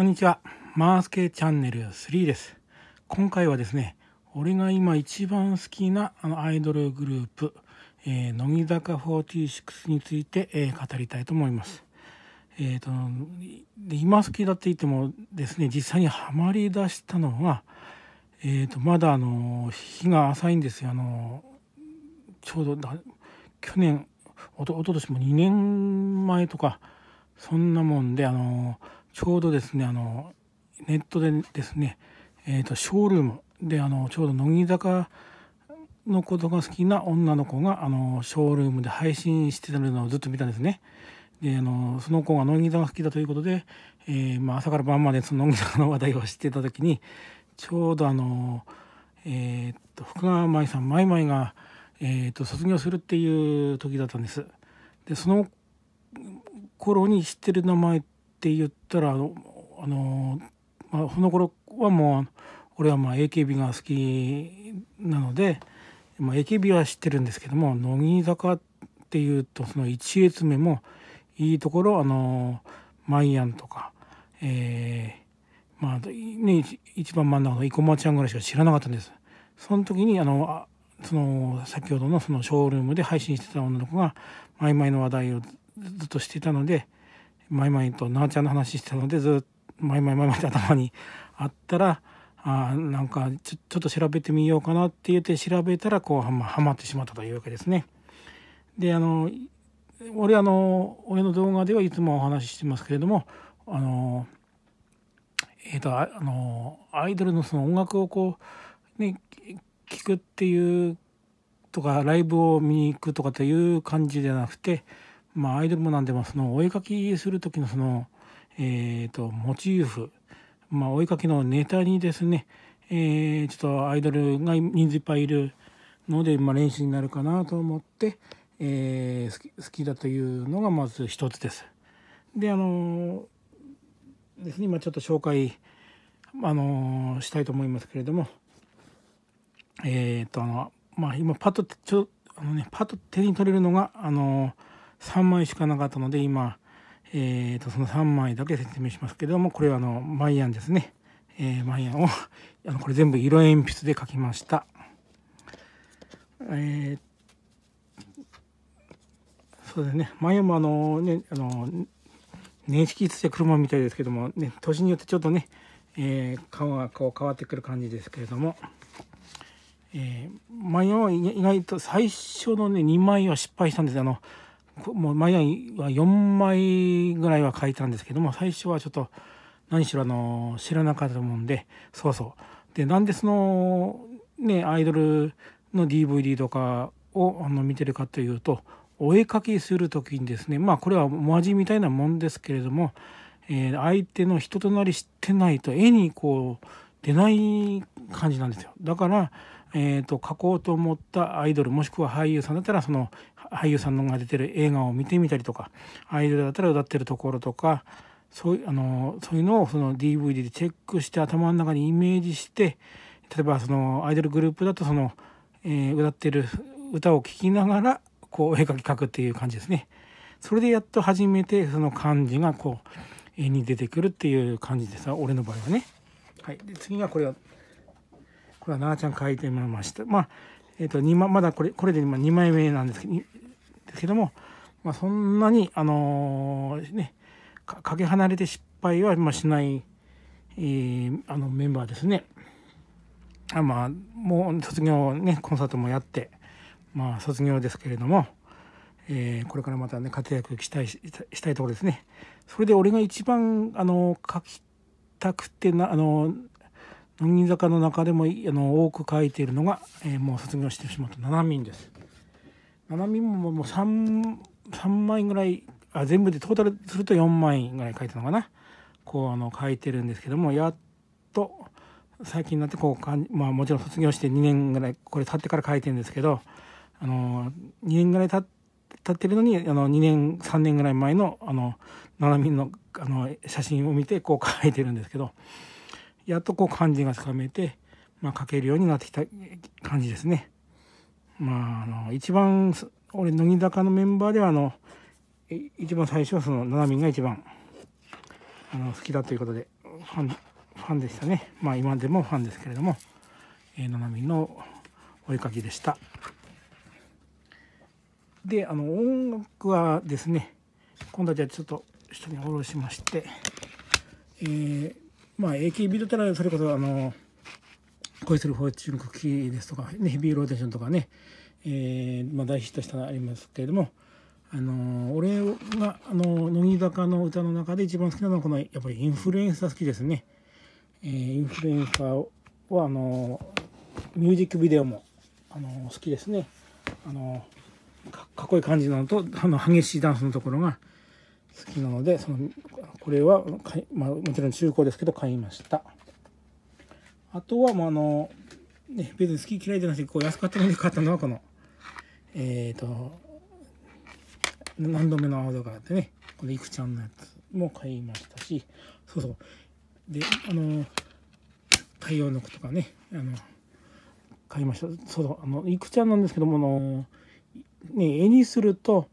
こんにちは。マースケチャンネル3です。今回はですね、俺が今一番好きなあのアイドルグループ、えー、乃木坂46について、えー、語りたいと思います。えっ、ー、と、今好きだって言ってもですね、実際にはまりだしたのは、えっ、ー、と、まだあの、日が浅いんですよ。あの、ちょうどだ、去年、おと、おととしも2年前とか、そんなもんで、あの、ちょうどですねあのネットでですね、えーと、ショールームであのちょうど乃木坂のことが好きな女の子があのショールームで配信してたのをずっと見たんですね。であのその子が乃木坂が好きだということで、えー、まあ、朝から晩までその乃木坂の話題を知ってた時にちょうどあの、えー、っと福川舞さん舞舞が、えー、っと卒業するっていう時だったんです。でその頃に知ってる名前って言ったらあの、あのまあ、その頃はもう俺はまあ AKB が好きなので、まあ、AKB は知ってるんですけども乃木坂っていうとその一列目もいいところあのマイアンとか、えー、まあね一番真ん中の生駒ちゃんぐらいしか知らなかったんです。その時にあのその先ほどのそのショールームで配信してた女の子がマイマイの話題をずっとしてたのでマイマイとなあちゃんの話してたのでずっとマイマイマイマイって頭にあったらあなんかちょちょっと調べてみようかなって言って調べたらこうはまはまってしまったというわけですね。であの俺あの俺の動画ではいつもお話ししてますけれどもあのえっ、ー、とあのアイドルのその音楽をこうね聞くっていうとかライブを見に行くとかという感じじゃなくてまあ、アイドルもなんでもそのお絵描きする時のその、えーと、モチーフ、まあ、お絵描きのネタにですね、えー、ちょっとアイドルが人数いっぱいいるので、まあ、練習になるかなと思って、えー、好き好きだというのがまず一つです。であのですね今ちょっと紹介あのしたいと思いますけれどもえっ、ー、とあのまあ今パッとちょあのねパッと手に取れるのがあのー3枚しかなかったので今、えー、とその3枚だけ説明しますけれどもこれはあのマイアンですね、えー、マイアンを あのこれ全部色鉛筆で描きました。えー、そうですねンもあのねあの年式つって車みたいですけどもね年によってちょっとね、えー、顔がこう変わってくる感じですけれども、えー、ンは意外と最初のね2枚は失敗したんですあのもう前は4枚ぐらいは書いたんですけども最初はちょっと何しろあの知らなかったもんでそうそうでなんでそのねアイドルの DVD とかをあの見てるかというとお絵かきする時にですねまあこれはお味みたいなもんですけれども、えー、相手の人となり知ってないと絵にこう出ない感じなんですよだからえーと、書こうと思ったアイドルもしくは俳優さんだったらその俳優さんが出てる映画を見てみたりとかアイドルだったら歌ってるところとかそうあのそういうのをその DVD でチェックして頭の中にイメージして例えばそのアイドルグループだとその、えー、歌ってる歌を聴きながらこう絵描き描くっていう感じですね。それでやっと初めてその漢字がこう絵に出てくるっていう感じです俺の場合はね。はい、で次はこれはがなあちゃん書いてみました。まあ、えっ、ー、と、2枚、まだこれ、これで今2枚目なんですけど、ですけども、まあ、そんなに、あのー、ね、かけ離れて失敗はしない、えー、あのメンバーですね。あまあ、もう卒業ね、コンサートもやって、まあ、卒業ですけれども、えー、これからまたね、活躍したいし、したいところですね。それで俺が一番、あの、書きたくてな、あの、乃木坂の中でもあの多く書いているのが、えー、もう卒業してしまった七民です。七民ももう 3, 3枚ぐらいあ全部でトータルすると4枚ぐらい書いたのかなこうあの書いてるんですけどもやっと最近になってこうかん、まあ、もちろん卒業して2年ぐらいこれ経ってから書いてるんですけどあの2年ぐらい経って。ってるのにあの2年3年ぐらい前のあの七海のあの写真を見てこう書いてるんですけどやっとこう感じがつかめて、まあ、書けるようになってきた感じですね。まあ、あの一番俺乃木坂のメンバーではあの一番最初はその七海が一番あの好きだということでファンファンでしたね。まあ、今でもファンですけれども、えー、七海のお絵かきでした。であの音楽はですね今度はじゃあちょっと下に下ろしまして、えーまあ AKB だったらそれこそあの恋するフォーチュンクッキーですとか、ね、ヘビーローテーションとかね、えーまあ、大ヒットしたのありますけれども、あの俺が、あの乃木坂の歌の中で一番好きなのはこのやっぱりインフルエンサー好きですね、えー、インフルエンサーはあのミュージックビデオも、あの好きですね、あのかっこいい感じなのとあの激しいダンスのところが好きなのでそのこれは、まあ、もちろん中古ですけど買いましたあとは、まあ、あの、ね、別に好き嫌いじゃなくてこう安かったので買ったのはこのえっ、ー、と何度目の青魚ってねこのいくちゃんのやつも買いましたしそうそうであの太陽の子とかねあの買いましたそうそうあのいくちゃんなんですけどものね絵にすると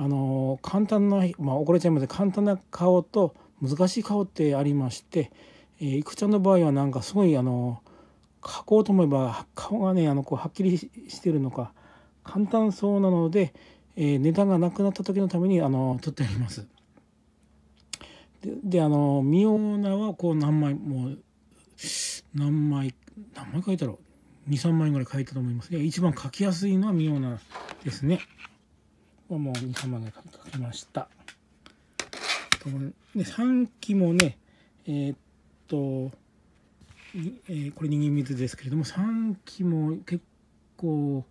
あの簡単な、まあ、怒れちゃいます簡単な顔と難しい顔ってありまして、えー、いくちゃんの場合はなんかすごいあの描こうと思えば顔がねあのこうはっきりしてるのか簡単そうなので、えー、値段がなくなった時のためにあの取ってあります。でであのミオーナはこう何枚もう何枚何枚書いたろう23枚ぐらい書いたと思いますね一番書きやすいのはミオーナですね。はもう2玉で書きましたで3期もねえー、っと、えー、これ人間水ですけれども3期も結構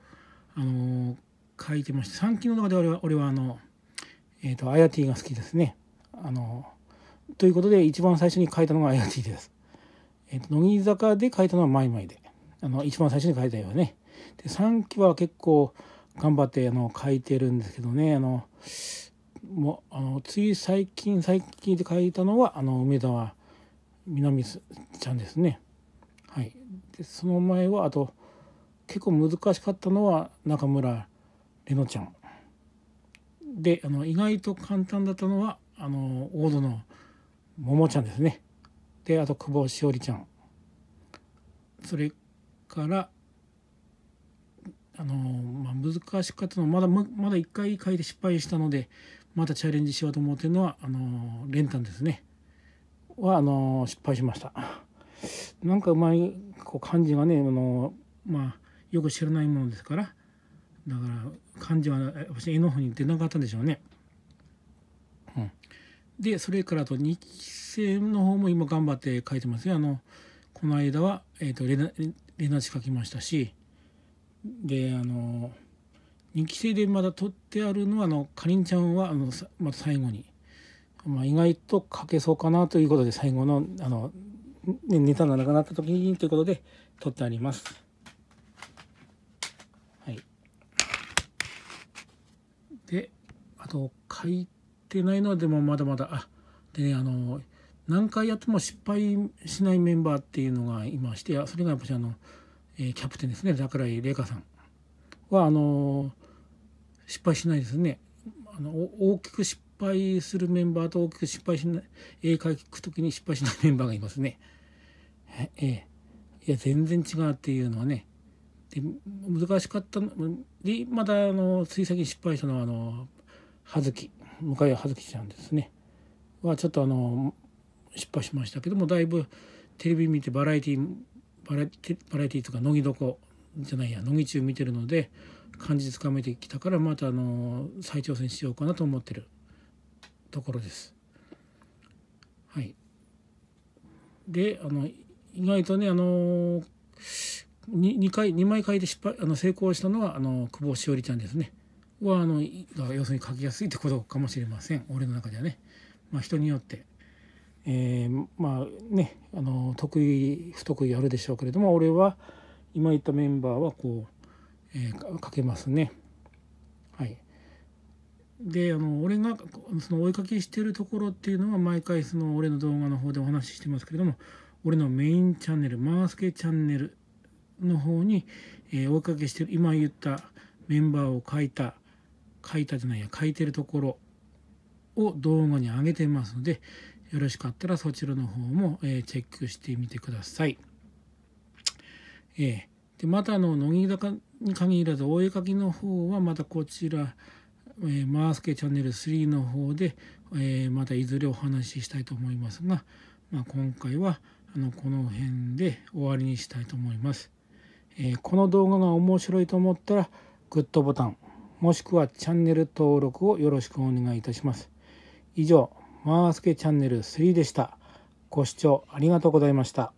あの書いてまして3期の中で俺は俺はあのえー、っとアヤティが好きですねあのということで一番最初に書いたのがアヤティです、えー、っと乃木坂で書いたのはマイマイであの一番最初に書いたよねで3期は結構頑張ってあの書いてるんですけどねあのもうあのつい最近最近で書いたのはあの梅沢南ちゃんですね。はい、でその前はあと結構難しかったのは中村れのちゃん。であの意外と簡単だったのはあの大野の桃ちゃんですね。であと久保しおりちゃん。それからあの、まあ、難しかったのはまだまだ1回書いて失敗したのでまたチャレンジしようと思ってるのはあの練炭ですねはあの失敗しましたなんかうまいこう漢字がねあのまあよく知らないものですからだから漢字は私絵の方に出なかったんでしょうね、うん、でそれからと日清の方も今頑張って書いてますよあのこの間は、えーと、とレナレナチ書きましたしであの2期生でまだ取ってあるのはあのかりんちゃんはあのまた最後に、まあ、意外と書けそうかなということで最後のあの、ね、ネタがなくなった時にということで取ってあります。はい、であと書いてないのはでもまだまだあでねあの何回やっても失敗しないメンバーっていうのがいましてそれがやっぱりあの。えキャプテンですね桜井玲香さんはあの失敗しないですねあの大きく失敗するメンバーと大きく失敗しない絵描く時に失敗しないメンバーがいますね。ええ、いや全然違うっていうのはねで難しかったのでまだあのつい先に失敗したのはあの葉月向井葉月ちゃんですねはちょっとあの失敗しましたけどもだいぶテレビ見てバラエティーバラエティとか乃木床じゃないや乃木中見てるので感じつかめてきたからまたあの再挑戦しようかなと思ってるところです。はい、であの意外とねあの 2, 2, 回2枚書いて失敗あの成功したのはあの久保しおりちゃんですねはあの要するに書きやすいってことかもしれません俺の中ではね。まあ、人によってえー、まあねあの得意不得意あるでしょうけれども俺は今言ったメンバーはこう、えー、かけますね。はい、であの俺がその追いかけしてるところっていうのは毎回その俺の動画の方でお話ししてますけれども俺のメインチャンネルマースケチャンネルの方に、えー、追いかけしてる今言ったメンバーを書いた書いたじゃないや書いてるところを動画に上げてますので、よろしかったらそちらの方も、えチェックしてみてください。えー、でまたあの乃木坂に限らずお絵かきの方はまたこちら、えー、マースケチャンネル3の方で、えー、またいずれお話ししたいと思いますが、まあ、今回はあのこの辺で終わりにしたいと思います、えこの動画が面白いと思ったらグッドボタンもしくはチャンネル登録をよろしくお願いいたします。以上マースケチャンネル3でした。ご視聴ありがとうございました。